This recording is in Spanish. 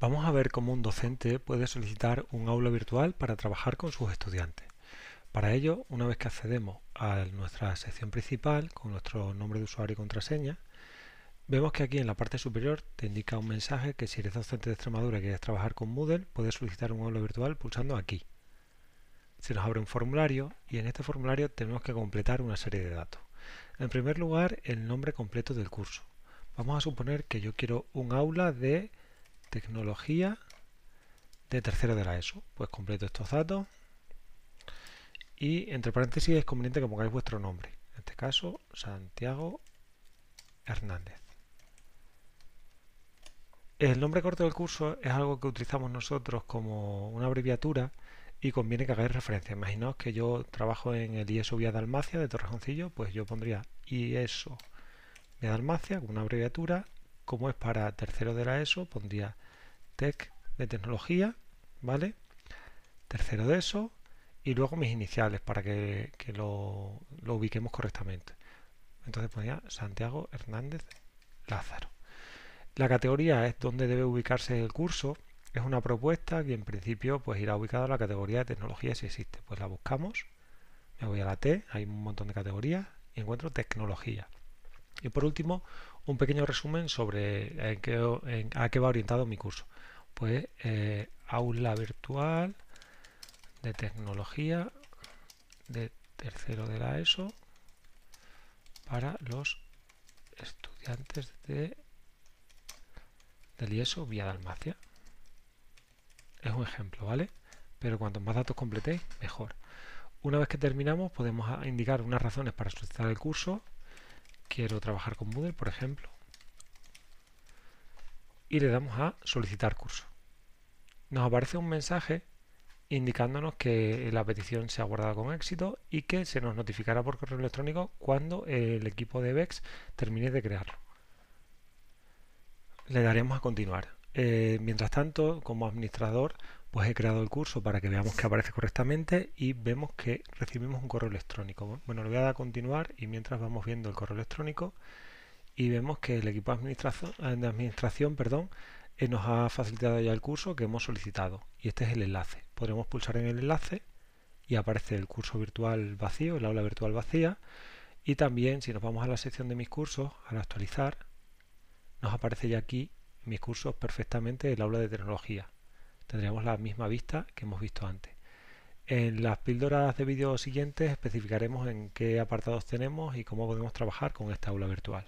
Vamos a ver cómo un docente puede solicitar un aula virtual para trabajar con sus estudiantes. Para ello, una vez que accedemos a nuestra sección principal con nuestro nombre de usuario y contraseña, vemos que aquí en la parte superior te indica un mensaje que si eres docente de Extremadura y quieres trabajar con Moodle, puedes solicitar un aula virtual pulsando aquí. Se nos abre un formulario y en este formulario tenemos que completar una serie de datos. En primer lugar, el nombre completo del curso. Vamos a suponer que yo quiero un aula de tecnología de tercero de la ESO. Pues completo estos datos y entre paréntesis es conveniente que pongáis vuestro nombre. En este caso, Santiago Hernández. El nombre corto del curso es algo que utilizamos nosotros como una abreviatura y conviene que hagáis referencia. Imaginaos que yo trabajo en el IESO Vía Dalmacia de Torrejoncillo, pues yo pondría IESO Vía Dalmacia, una abreviatura, como es para tercero de la ESO, pondría TEC de tecnología, ¿vale? Tercero de ESO y luego mis iniciales para que, lo, lo ubiquemos correctamente. Entonces pondría Santiago Hernández Lázaro. La categoría es donde debe ubicarse el curso. Es una propuesta que en principio pues irá ubicada a la categoría de tecnología si existe. Pues la buscamos, me voy a la T, hay un montón de categorías y encuentro tecnología. Y por último, un pequeño resumen sobre eh, a qué va orientado mi curso. Pues eh, aula virtual de tecnología de tercero de la ESO para los estudiantes de del IESO vía Dalmacia. Es un ejemplo, ¿vale? Pero cuanto más datos completéis, mejor. Una vez que terminamos, podemos indicar unas razones para solicitar el curso, quiero trabajar con Moodle, por ejemplo, y le damos a solicitar curso. Nos aparece un mensaje indicándonos que la petición se ha guardado con éxito y que se nos notificará por correo electrónico cuando el equipo de VEX termine de crearlo. Le daremos a continuar. Eh, mientras tanto, como administrador, pues he creado el curso para que veamos que aparece correctamente y vemos que recibimos un correo electrónico. Bueno, le voy a dar a continuar y mientras vamos viendo el correo electrónico y vemos que el equipo de eh, administración, perdón, eh, nos ha facilitado ya el curso que hemos solicitado y este es el enlace. Podremos pulsar en el enlace y aparece el curso virtual vacío, el aula virtual vacía y también si nos vamos a la sección de mis cursos, al actualizar, nos aparece ya aquí mis cursos perfectamente el aula de tecnología. Tendremos la misma vista que hemos visto antes. En las píldoras de vídeo siguientes especificaremos en qué apartados tenemos y cómo podemos trabajar con esta aula virtual.